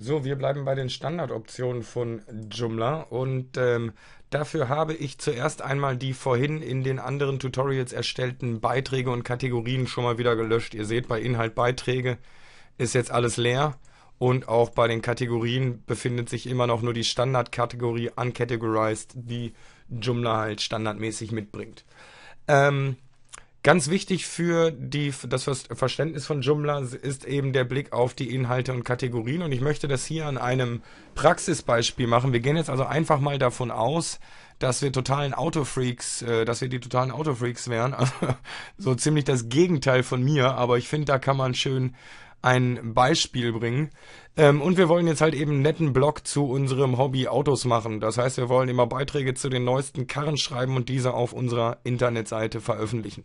So, wir bleiben bei den Standardoptionen von Joomla und ähm, dafür habe ich zuerst einmal die vorhin in den anderen Tutorials erstellten Beiträge und Kategorien schon mal wieder gelöscht. Ihr seht, bei Inhalt Beiträge ist jetzt alles leer und auch bei den Kategorien befindet sich immer noch nur die Standardkategorie Uncategorized, die Joomla halt standardmäßig mitbringt. Ähm, Ganz wichtig für die, das Verständnis von Joomla ist eben der Blick auf die Inhalte und Kategorien. Und ich möchte das hier an einem Praxisbeispiel machen. Wir gehen jetzt also einfach mal davon aus, dass wir totalen Autofreaks, äh, dass wir die totalen Autofreaks wären. Also, so ziemlich das Gegenteil von mir. Aber ich finde, da kann man schön ein Beispiel bringen. Ähm, und wir wollen jetzt halt eben einen netten Blog zu unserem Hobby Autos machen. Das heißt, wir wollen immer Beiträge zu den neuesten Karren schreiben und diese auf unserer Internetseite veröffentlichen.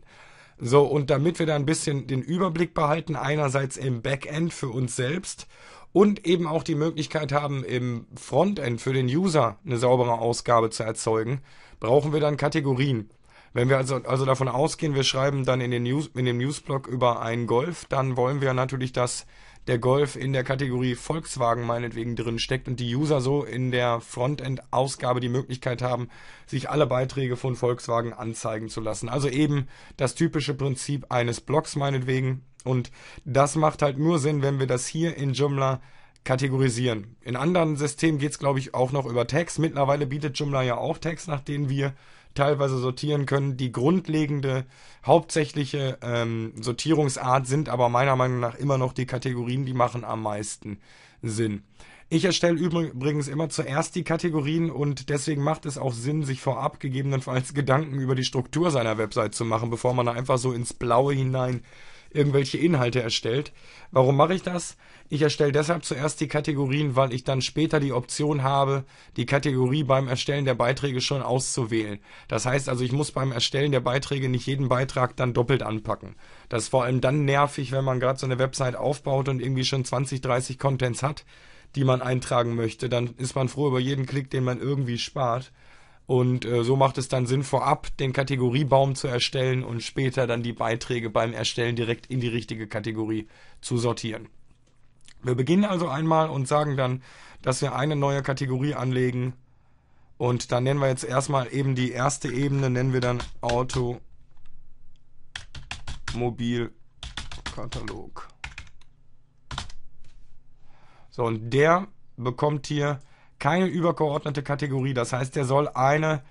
So, und damit wir da ein bisschen den Überblick behalten, einerseits im Backend für uns selbst und eben auch die Möglichkeit haben, im Frontend für den User eine saubere Ausgabe zu erzeugen, brauchen wir dann Kategorien. Wenn wir also, also davon ausgehen, wir schreiben dann in, den News, in dem Newsblog über einen Golf, dann wollen wir natürlich, dass der Golf in der Kategorie Volkswagen meinetwegen drin steckt und die User so in der Frontend-Ausgabe die Möglichkeit haben, sich alle Beiträge von Volkswagen anzeigen zu lassen. Also eben das typische Prinzip eines Blogs meinetwegen. Und das macht halt nur Sinn, wenn wir das hier in Joomla kategorisieren. In anderen Systemen geht es, glaube ich, auch noch über Tags. Mittlerweile bietet Joomla ja auch Tags, nach denen wir teilweise sortieren können. Die grundlegende, hauptsächliche ähm, Sortierungsart sind aber meiner Meinung nach immer noch die Kategorien, die machen am meisten Sinn. Ich erstelle übrigens immer zuerst die Kategorien und deswegen macht es auch Sinn, sich vorab gegebenenfalls Gedanken über die Struktur seiner Website zu machen, bevor man da einfach so ins Blaue hinein irgendwelche Inhalte erstellt. Warum mache ich das? Ich erstelle deshalb zuerst die Kategorien, weil ich dann später die Option habe, die Kategorie beim Erstellen der Beiträge schon auszuwählen. Das heißt also, ich muss beim Erstellen der Beiträge nicht jeden Beitrag dann doppelt anpacken. Das ist vor allem dann nervig, wenn man gerade so eine Website aufbaut und irgendwie schon 20, 30 Contents hat, die man eintragen möchte. Dann ist man froh über jeden Klick, den man irgendwie spart. Und äh, so macht es dann Sinn, vorab den Kategoriebaum zu erstellen und später dann die Beiträge beim Erstellen direkt in die richtige Kategorie zu sortieren. Wir beginnen also einmal und sagen dann, dass wir eine neue Kategorie anlegen. Und dann nennen wir jetzt erstmal eben die erste Ebene, nennen wir dann Automobilkatalog. So, und der bekommt hier keine übergeordnete Kategorie. Das heißt, der soll eine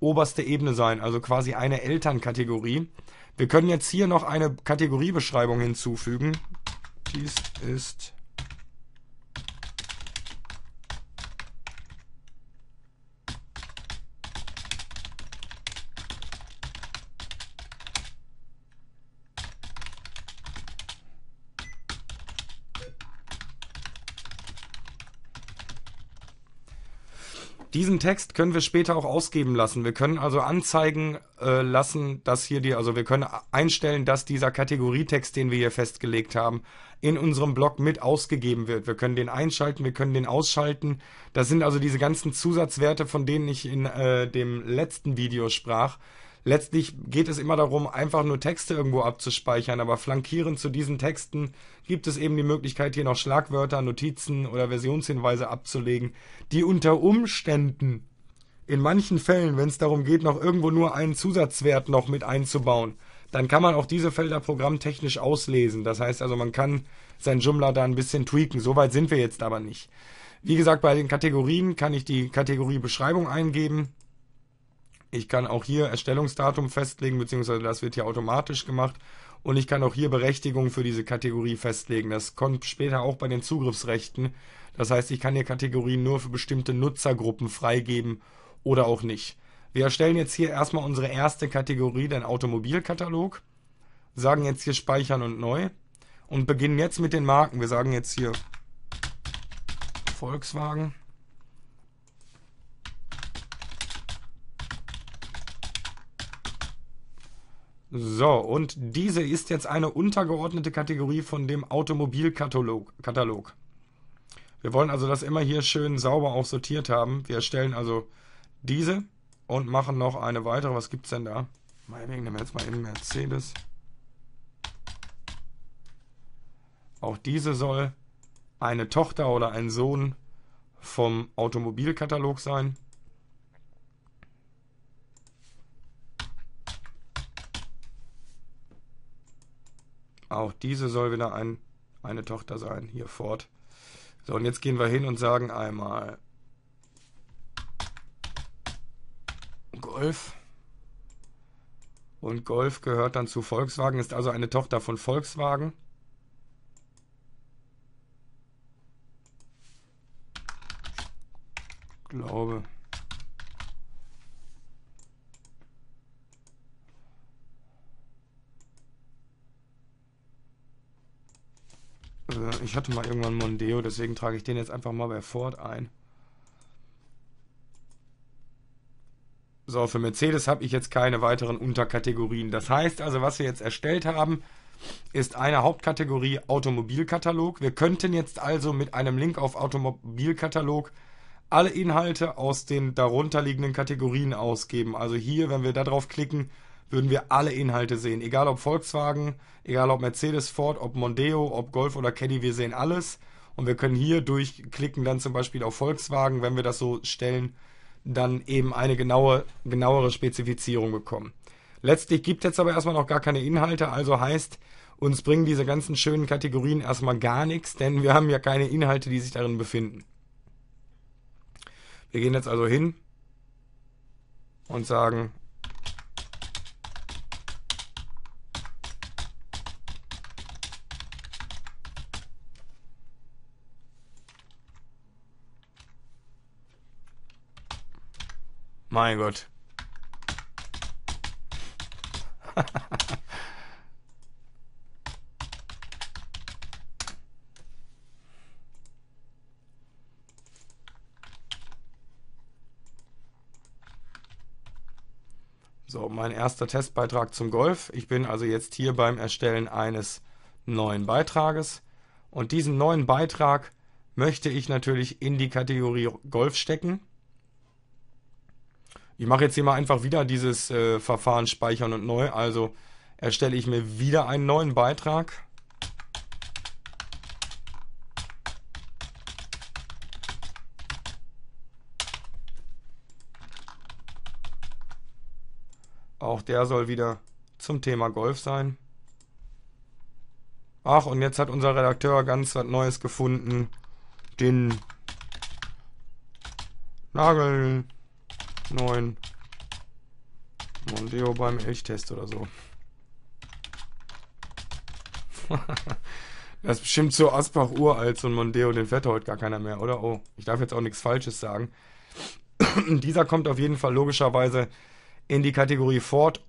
oberste Ebene sein, also quasi eine Elternkategorie. Wir können jetzt hier noch eine Kategoriebeschreibung hinzufügen. Dies ist Diesen Text können wir später auch ausgeben lassen. Wir können also anzeigen äh, lassen, dass hier die, also wir können einstellen, dass dieser Kategorietext, den wir hier festgelegt haben, in unserem Blog mit ausgegeben wird. Wir können den einschalten, wir können den ausschalten. Das sind also diese ganzen Zusatzwerte, von denen ich in äh, dem letzten Video sprach letztlich geht es immer darum, einfach nur Texte irgendwo abzuspeichern, aber flankierend zu diesen Texten gibt es eben die Möglichkeit, hier noch Schlagwörter, Notizen oder Versionshinweise abzulegen, die unter Umständen in manchen Fällen, wenn es darum geht, noch irgendwo nur einen Zusatzwert noch mit einzubauen, dann kann man auch diese Felder programmtechnisch auslesen. Das heißt also, man kann sein Joomla da ein bisschen tweaken. Soweit sind wir jetzt aber nicht. Wie gesagt, bei den Kategorien kann ich die Kategorie Beschreibung eingeben ich kann auch hier Erstellungsdatum festlegen, beziehungsweise das wird hier automatisch gemacht. Und ich kann auch hier Berechtigungen für diese Kategorie festlegen. Das kommt später auch bei den Zugriffsrechten. Das heißt, ich kann hier Kategorien nur für bestimmte Nutzergruppen freigeben oder auch nicht. Wir erstellen jetzt hier erstmal unsere erste Kategorie, den Automobilkatalog. Sagen jetzt hier Speichern und Neu. Und beginnen jetzt mit den Marken. Wir sagen jetzt hier Volkswagen. So, und diese ist jetzt eine untergeordnete Kategorie von dem Automobilkatalog. Katalog. Wir wollen also das immer hier schön sauber auch sortiert haben. Wir erstellen also diese und machen noch eine weitere. Was gibt es denn da? Meinetwegen nehmen wir jetzt mal eben Mercedes. Auch diese soll eine Tochter oder ein Sohn vom Automobilkatalog sein. Auch diese soll wieder ein, eine Tochter sein, hier fort. So, und jetzt gehen wir hin und sagen einmal Golf. Und Golf gehört dann zu Volkswagen, ist also eine Tochter von Volkswagen. Glaube. ich hatte mal irgendwann Mondeo, deswegen trage ich den jetzt einfach mal bei Ford ein. So, für Mercedes habe ich jetzt keine weiteren Unterkategorien. Das heißt also, was wir jetzt erstellt haben, ist eine Hauptkategorie Automobilkatalog. Wir könnten jetzt also mit einem Link auf Automobilkatalog alle Inhalte aus den darunterliegenden Kategorien ausgeben. Also hier, wenn wir da drauf klicken, würden wir alle Inhalte sehen. Egal ob Volkswagen, egal ob Mercedes, Ford, ob Mondeo, ob Golf oder Caddy, wir sehen alles. Und wir können hier durchklicken dann zum Beispiel auf Volkswagen, wenn wir das so stellen, dann eben eine genaue, genauere Spezifizierung bekommen. Letztlich gibt jetzt aber erstmal noch gar keine Inhalte, also heißt, uns bringen diese ganzen schönen Kategorien erstmal gar nichts, denn wir haben ja keine Inhalte, die sich darin befinden. Wir gehen jetzt also hin und sagen Mein Gott. so, mein erster Testbeitrag zum Golf. Ich bin also jetzt hier beim Erstellen eines neuen Beitrages. Und diesen neuen Beitrag möchte ich natürlich in die Kategorie Golf stecken. Ich mache jetzt hier mal einfach wieder dieses äh, Verfahren speichern und neu. Also erstelle ich mir wieder einen neuen Beitrag. Auch der soll wieder zum Thema Golf sein. Ach, und jetzt hat unser Redakteur ganz was Neues gefunden. Den Nagel neuen Mondeo beim Elchtest oder so. das ist bestimmt so Asbach uralt, so ein Mondeo, den fährt heute gar keiner mehr, oder? Oh, ich darf jetzt auch nichts Falsches sagen. Dieser kommt auf jeden Fall logischerweise in die Kategorie Ford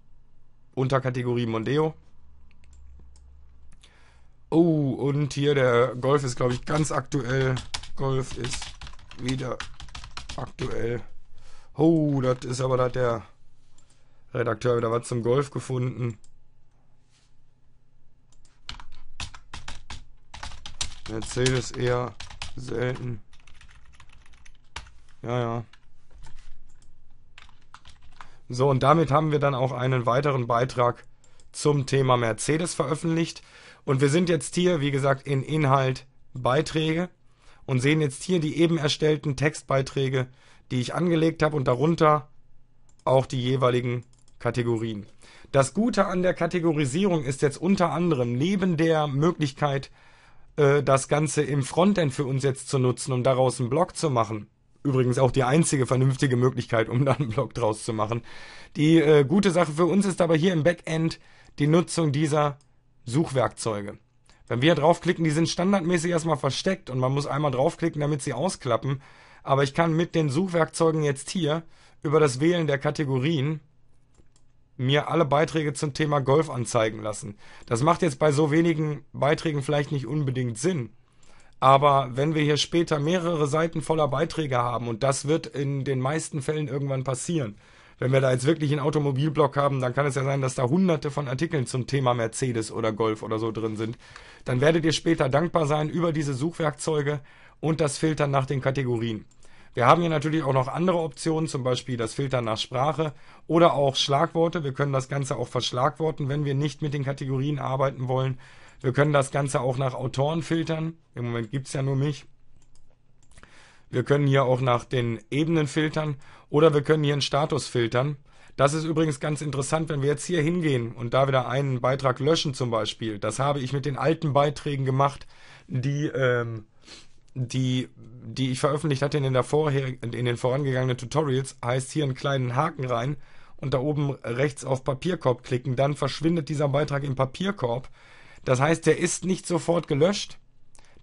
unter Kategorie Mondeo. Oh, und hier der Golf ist, glaube ich, ganz aktuell. Golf ist wieder aktuell. Oh, das ist aber, da hat der Redakteur wieder was zum Golf gefunden. Mercedes eher selten. Ja, ja. So, und damit haben wir dann auch einen weiteren Beitrag zum Thema Mercedes veröffentlicht. Und wir sind jetzt hier, wie gesagt, in Inhalt Beiträge und sehen jetzt hier die eben erstellten Textbeiträge, die ich angelegt habe und darunter auch die jeweiligen Kategorien. Das Gute an der Kategorisierung ist jetzt unter anderem neben der Möglichkeit, äh, das Ganze im Frontend für uns jetzt zu nutzen, um daraus einen Blog zu machen. Übrigens auch die einzige vernünftige Möglichkeit, um da einen Blog draus zu machen. Die äh, gute Sache für uns ist aber hier im Backend die Nutzung dieser Suchwerkzeuge. Wenn wir draufklicken, die sind standardmäßig erstmal versteckt und man muss einmal draufklicken, damit sie ausklappen aber ich kann mit den Suchwerkzeugen jetzt hier über das Wählen der Kategorien mir alle Beiträge zum Thema Golf anzeigen lassen. Das macht jetzt bei so wenigen Beiträgen vielleicht nicht unbedingt Sinn. Aber wenn wir hier später mehrere Seiten voller Beiträge haben, und das wird in den meisten Fällen irgendwann passieren, wenn wir da jetzt wirklich einen Automobilblock haben, dann kann es ja sein, dass da hunderte von Artikeln zum Thema Mercedes oder Golf oder so drin sind. Dann werdet ihr später dankbar sein über diese Suchwerkzeuge und das Filtern nach den Kategorien. Wir haben hier natürlich auch noch andere Optionen, zum Beispiel das Filtern nach Sprache oder auch Schlagworte. Wir können das Ganze auch verschlagworten, wenn wir nicht mit den Kategorien arbeiten wollen. Wir können das Ganze auch nach Autoren filtern. Im Moment gibt es ja nur mich. Wir können hier auch nach den Ebenen filtern oder wir können hier einen Status filtern. Das ist übrigens ganz interessant, wenn wir jetzt hier hingehen und da wieder einen Beitrag löschen zum Beispiel. Das habe ich mit den alten Beiträgen gemacht, die ähm, die, die ich veröffentlicht hatte in, der vorher, in den vorangegangenen Tutorials, heißt hier einen kleinen Haken rein und da oben rechts auf Papierkorb klicken, dann verschwindet dieser Beitrag im Papierkorb. Das heißt, der ist nicht sofort gelöscht.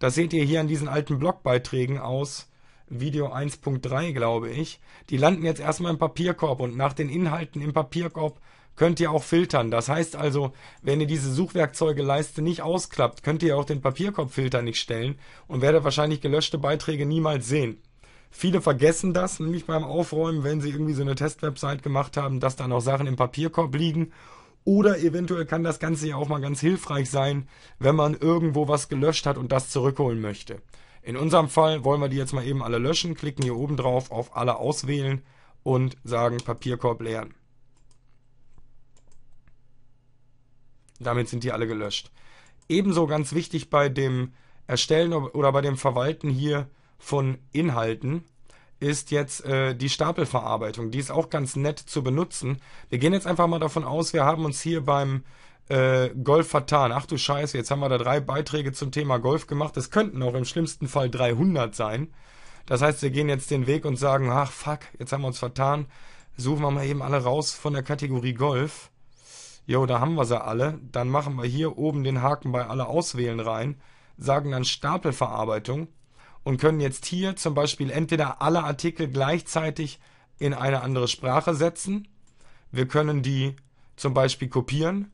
Das seht ihr hier an diesen alten Blogbeiträgen aus Video 1.3, glaube ich. Die landen jetzt erstmal im Papierkorb und nach den Inhalten im Papierkorb könnt ihr auch filtern. Das heißt also, wenn ihr diese Suchwerkzeugeleiste nicht ausklappt, könnt ihr auch den Papierkorbfilter nicht stellen und werdet wahrscheinlich gelöschte Beiträge niemals sehen. Viele vergessen das, nämlich beim Aufräumen, wenn sie irgendwie so eine Testwebsite gemacht haben, dass da noch Sachen im Papierkorb liegen. Oder eventuell kann das Ganze ja auch mal ganz hilfreich sein, wenn man irgendwo was gelöscht hat und das zurückholen möchte. In unserem Fall wollen wir die jetzt mal eben alle löschen, klicken hier oben drauf auf alle auswählen und sagen Papierkorb leeren. Damit sind die alle gelöscht. Ebenso ganz wichtig bei dem Erstellen oder bei dem Verwalten hier von Inhalten ist jetzt äh, die Stapelverarbeitung. Die ist auch ganz nett zu benutzen. Wir gehen jetzt einfach mal davon aus, wir haben uns hier beim äh, Golf vertan. Ach du Scheiße, jetzt haben wir da drei Beiträge zum Thema Golf gemacht. Das könnten auch im schlimmsten Fall 300 sein. Das heißt, wir gehen jetzt den Weg und sagen, ach fuck, jetzt haben wir uns vertan. Suchen wir mal eben alle raus von der Kategorie Golf jo, da haben wir sie alle, dann machen wir hier oben den Haken bei alle auswählen rein, sagen dann Stapelverarbeitung und können jetzt hier zum Beispiel entweder alle Artikel gleichzeitig in eine andere Sprache setzen. Wir können die zum Beispiel kopieren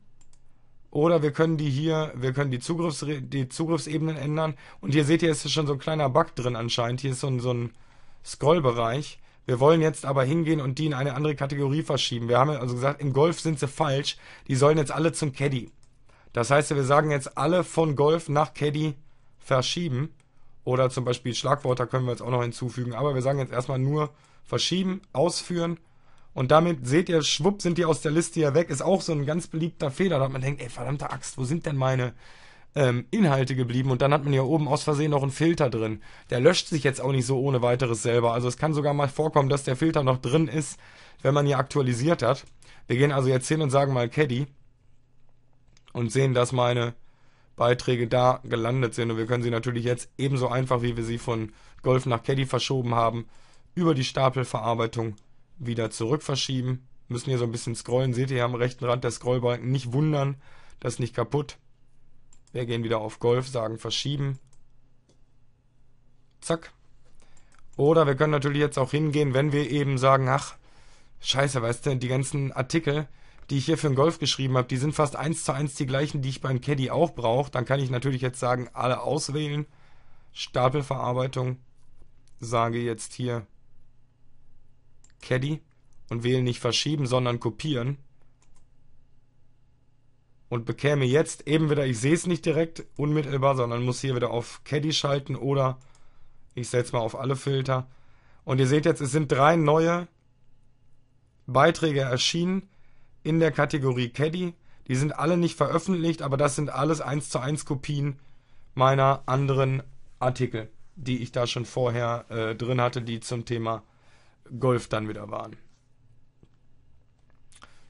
oder wir können die hier, wir können die, Zugriffs, die Zugriffsebenen ändern. Und hier seht ihr, ist schon so ein kleiner Bug drin anscheinend. Hier ist so ein, so ein Scrollbereich. Wir wollen jetzt aber hingehen und die in eine andere Kategorie verschieben. Wir haben also gesagt, im Golf sind sie falsch. Die sollen jetzt alle zum Caddy. Das heißt, wir sagen jetzt alle von Golf nach Caddy verschieben. Oder zum Beispiel Schlagwörter können wir jetzt auch noch hinzufügen. Aber wir sagen jetzt erstmal nur verschieben, ausführen. Und damit seht ihr, schwupp sind die aus der Liste hier weg. Ist auch so ein ganz beliebter Fehler, Da hat man denkt, ey, verdammte Axt, wo sind denn meine ähm, Inhalte geblieben und dann hat man ja oben aus Versehen noch einen Filter drin. Der löscht sich jetzt auch nicht so ohne weiteres selber. Also es kann sogar mal vorkommen, dass der Filter noch drin ist, wenn man hier aktualisiert hat. Wir gehen also jetzt hin und sagen mal Caddy und sehen, dass meine Beiträge da gelandet sind und wir können sie natürlich jetzt ebenso einfach, wie wir sie von Golf nach Caddy verschoben haben, über die Stapelverarbeitung wieder zurück verschieben. Müssen hier so ein bisschen scrollen. Seht ihr hier am rechten Rand der Scrollbalken. Nicht wundern, das ist nicht kaputt. Wir gehen wieder auf Golf, sagen verschieben. Zack. Oder wir können natürlich jetzt auch hingehen, wenn wir eben sagen, ach, scheiße, weißt du, die ganzen Artikel, die ich hier für den Golf geschrieben habe, die sind fast eins zu eins die gleichen, die ich beim Caddy auch brauche. Dann kann ich natürlich jetzt sagen, alle auswählen. Stapelverarbeitung. Sage jetzt hier Caddy und wähle nicht verschieben, sondern kopieren und bekäme jetzt eben wieder, ich sehe es nicht direkt unmittelbar, sondern muss hier wieder auf Caddy schalten oder ich setze mal auf alle Filter. Und ihr seht jetzt, es sind drei neue Beiträge erschienen in der Kategorie Caddy. Die sind alle nicht veröffentlicht, aber das sind alles 1 zu 1 Kopien meiner anderen Artikel, die ich da schon vorher äh, drin hatte, die zum Thema Golf dann wieder waren.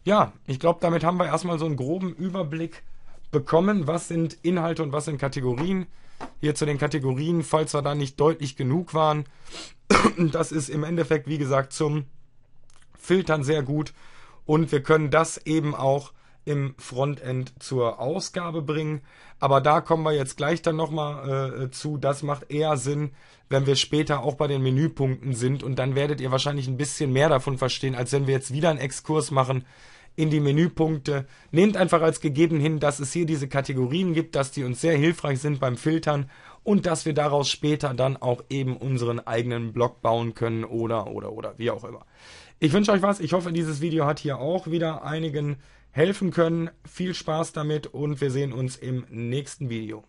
Ja, ich glaube, damit haben wir erstmal so einen groben Überblick bekommen. Was sind Inhalte und was sind Kategorien? Hier zu den Kategorien, falls wir da nicht deutlich genug waren. Das ist im Endeffekt, wie gesagt, zum Filtern sehr gut. Und wir können das eben auch im Frontend zur Ausgabe bringen. Aber da kommen wir jetzt gleich dann nochmal äh, äh, zu. Das macht eher Sinn, wenn wir später auch bei den Menüpunkten sind. Und dann werdet ihr wahrscheinlich ein bisschen mehr davon verstehen, als wenn wir jetzt wieder einen Exkurs machen in die Menüpunkte. Nehmt einfach als gegeben hin, dass es hier diese Kategorien gibt, dass die uns sehr hilfreich sind beim Filtern und dass wir daraus später dann auch eben unseren eigenen Blog bauen können oder oder oder wie auch immer. Ich wünsche euch was. Ich hoffe, dieses Video hat hier auch wieder einigen helfen können. Viel Spaß damit und wir sehen uns im nächsten Video.